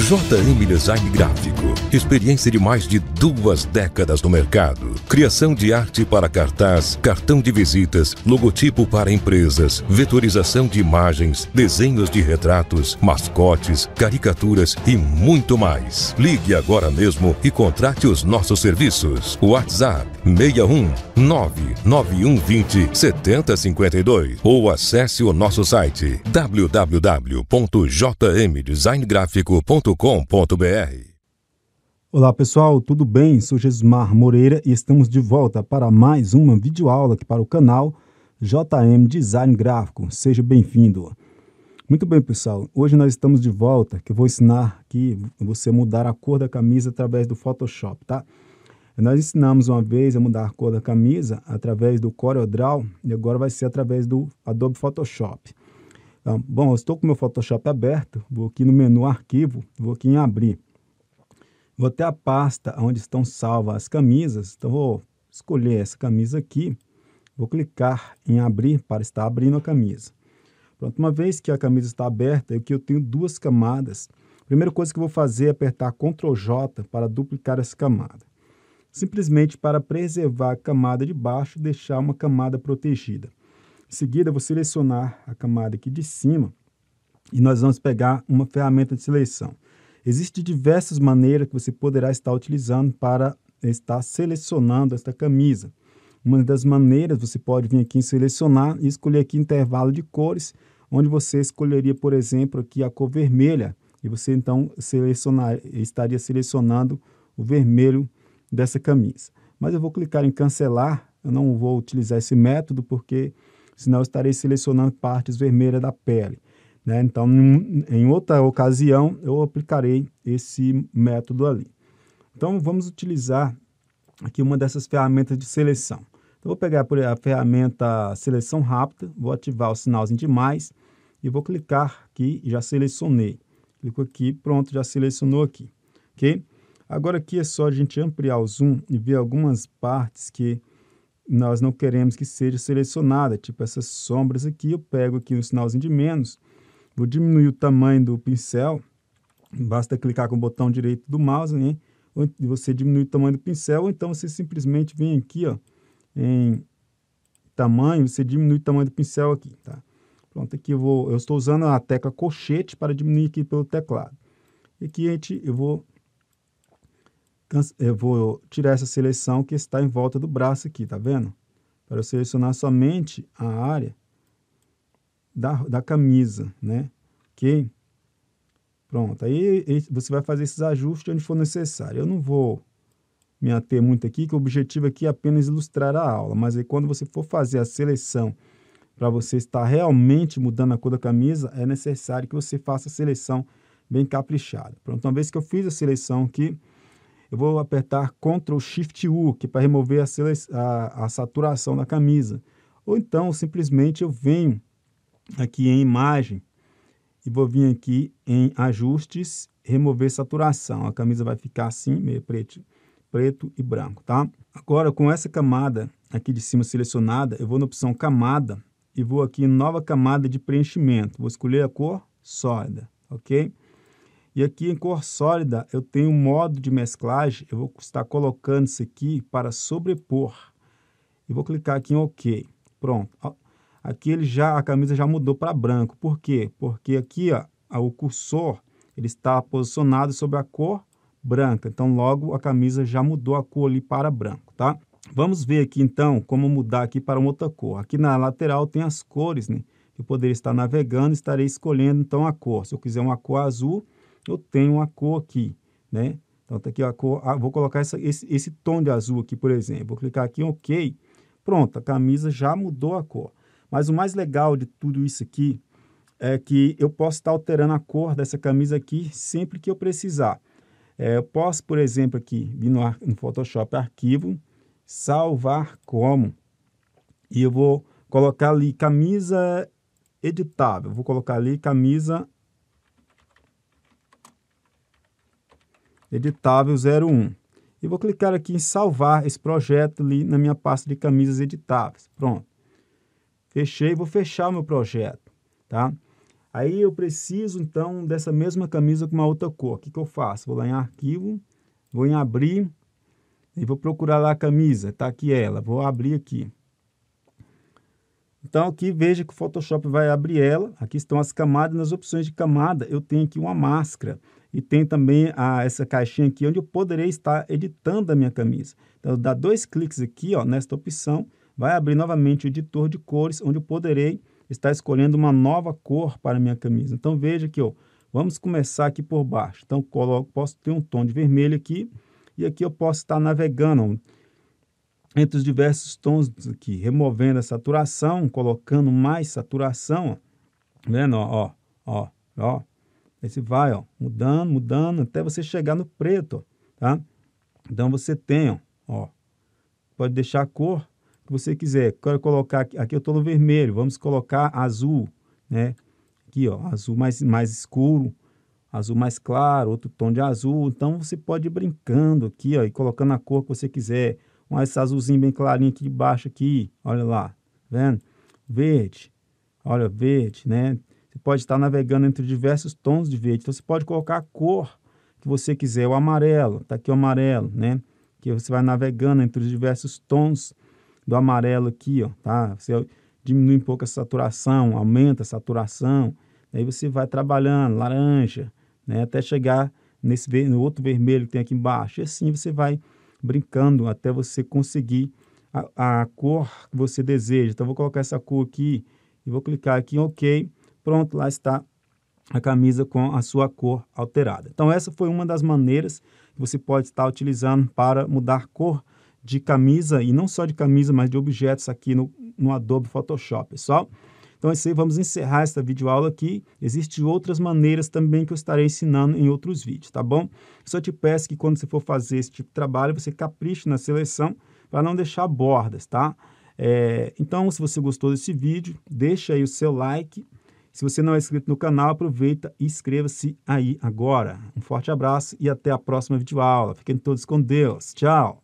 JM Design Gráfico. Experiência de mais de duas décadas no mercado. Criação de arte para cartaz, cartão de visitas, logotipo para empresas, vetorização de imagens, desenhos de retratos, mascotes, caricaturas e muito mais. Ligue agora mesmo e contrate os nossos serviços. WhatsApp 61 99120 7052 ou acesse o nosso site www.jmdesigngrafico.com.br. Olá pessoal, tudo bem? Sou Gesmar Moreira e estamos de volta para mais uma videoaula aqui para o canal JM Design Gráfico. Seja bem-vindo. Muito bem pessoal, hoje nós estamos de volta que eu vou ensinar aqui você mudar a cor da camisa através do Photoshop, tá? Nós ensinamos uma vez a mudar a cor da camisa através do CorelDRAW e agora vai ser através do Adobe Photoshop. Então, bom, eu estou com o meu Photoshop aberto, vou aqui no menu Arquivo, vou aqui em Abrir. Vou até a pasta onde estão salvas as camisas, então vou escolher essa camisa aqui, vou clicar em Abrir para estar abrindo a camisa. Pronto, uma vez que a camisa está aberta, aqui é eu tenho duas camadas. A primeira coisa que eu vou fazer é apertar Ctrl J para duplicar essa camada simplesmente para preservar a camada de baixo e deixar uma camada protegida. Em seguida, vou selecionar a camada aqui de cima e nós vamos pegar uma ferramenta de seleção. Existem diversas maneiras que você poderá estar utilizando para estar selecionando esta camisa. Uma das maneiras, você pode vir aqui em selecionar e escolher aqui intervalo de cores, onde você escolheria, por exemplo, aqui a cor vermelha, e você então selecionar, estaria selecionando o vermelho dessa camisa. Mas eu vou clicar em cancelar, eu não vou utilizar esse método porque senão eu estarei selecionando partes vermelhas da pele. Né? Então, em outra ocasião, eu aplicarei esse método ali. Então, vamos utilizar aqui uma dessas ferramentas de seleção. Então, vou pegar a ferramenta seleção rápida, vou ativar o sinalzinho de mais e vou clicar aqui, já selecionei. Clico aqui, pronto, já selecionou aqui, ok? Agora aqui é só a gente ampliar o zoom e ver algumas partes que nós não queremos que seja selecionada, tipo essas sombras aqui, eu pego aqui um sinalzinho de menos, vou diminuir o tamanho do pincel, basta clicar com o botão direito do mouse, né? Então você diminui o tamanho do pincel, ou então você simplesmente vem aqui ó, em tamanho, você diminui o tamanho do pincel aqui, tá? Pronto, aqui eu, vou, eu estou usando a tecla colchete para diminuir aqui pelo teclado. E aqui a gente, eu vou eu vou tirar essa seleção que está em volta do braço aqui, tá vendo? Para eu selecionar somente a área da, da camisa, né? Ok? Pronto, aí você vai fazer esses ajustes onde for necessário. Eu não vou me ater muito aqui, que o objetivo aqui é apenas ilustrar a aula, mas aí quando você for fazer a seleção para você estar realmente mudando a cor da camisa, é necessário que você faça a seleção bem caprichada. Pronto, uma vez que eu fiz a seleção aqui, eu vou apertar Ctrl Shift U, que é para remover a, a, a saturação da camisa. Ou então, simplesmente eu venho aqui em imagem e vou vir aqui em ajustes, remover saturação. A camisa vai ficar assim, meio preto, preto e branco, tá? Agora, com essa camada aqui de cima selecionada, eu vou na opção camada e vou aqui em nova camada de preenchimento. Vou escolher a cor sólida, ok? E aqui em cor sólida, eu tenho um modo de mesclagem, eu vou estar colocando isso aqui para sobrepor. E vou clicar aqui em OK. Pronto. Aqui ele já, a camisa já mudou para branco. Por quê? Porque aqui ó, o cursor ele está posicionado sobre a cor branca. Então, logo, a camisa já mudou a cor ali para branco, tá? Vamos ver aqui, então, como mudar aqui para uma outra cor. Aqui na lateral tem as cores, né? Eu poderia estar navegando, estarei escolhendo, então, a cor. Se eu quiser uma cor azul, eu tenho uma cor aqui, né? Então, tá aqui a cor, ah, vou colocar essa, esse, esse tom de azul aqui, por exemplo. Vou clicar aqui em OK. Pronto, a camisa já mudou a cor. Mas o mais legal de tudo isso aqui é que eu posso estar alterando a cor dessa camisa aqui sempre que eu precisar. É, eu posso, por exemplo, aqui vir no, no Photoshop Arquivo, salvar como. E eu vou colocar ali camisa editável. Vou colocar ali camisa editável 01. E vou clicar aqui em salvar esse projeto ali na minha pasta de camisas editáveis. Pronto. Fechei, vou fechar o meu projeto, tá? Aí eu preciso, então, dessa mesma camisa com uma outra cor. O que, que eu faço? Vou lá em arquivo, vou em abrir e vou procurar lá a camisa. Está aqui ela, vou abrir aqui. Então, aqui veja que o Photoshop vai abrir ela. Aqui estão as camadas. Nas opções de camada, eu tenho aqui uma máscara. E tem também a, essa caixinha aqui onde eu poderei estar editando a minha camisa. Então, dá dois cliques aqui, ó, nesta opção, vai abrir novamente o editor de cores, onde eu poderei estar escolhendo uma nova cor para a minha camisa. Então, veja que ó, vamos começar aqui por baixo. Então, coloco, posso ter um tom de vermelho aqui, e aqui eu posso estar navegando entre os diversos tons aqui, removendo a saturação, colocando mais saturação, ó. vendo, ó, ó, ó, Aí você vai, ó, mudando, mudando, até você chegar no preto, tá? Então você tem, ó, ó pode deixar a cor que você quiser. Quero colocar aqui, aqui eu estou no vermelho, vamos colocar azul, né? Aqui, ó, azul mais, mais escuro, azul mais claro, outro tom de azul. Então você pode ir brincando aqui, ó, e colocando a cor que você quiser. Um esse azulzinho bem clarinho aqui de baixo aqui, olha lá, tá vendo? Verde, olha, verde, né? pode estar navegando entre diversos tons de verde. Então, você pode colocar a cor que você quiser, é o amarelo, está aqui o amarelo, né? Que você vai navegando entre os diversos tons do amarelo aqui, ó, tá? Você diminui um pouco a saturação, aumenta a saturação, aí você vai trabalhando, laranja, né? Até chegar nesse no outro vermelho que tem aqui embaixo. E assim você vai brincando até você conseguir a, a cor que você deseja. Então, vou colocar essa cor aqui e vou clicar aqui em OK Pronto, lá está a camisa com a sua cor alterada. Então, essa foi uma das maneiras que você pode estar utilizando para mudar cor de camisa, e não só de camisa, mas de objetos aqui no, no Adobe Photoshop, pessoal. Então, é isso aí, vamos encerrar esta videoaula aqui. Existem outras maneiras também que eu estarei ensinando em outros vídeos, tá bom? Só te peço que quando você for fazer esse tipo de trabalho, você capriche na seleção para não deixar bordas, tá? É, então, se você gostou desse vídeo, deixa aí o seu like, se você não é inscrito no canal, aproveita e inscreva-se aí agora. Um forte abraço e até a próxima videoaula. Fiquem todos com Deus. Tchau!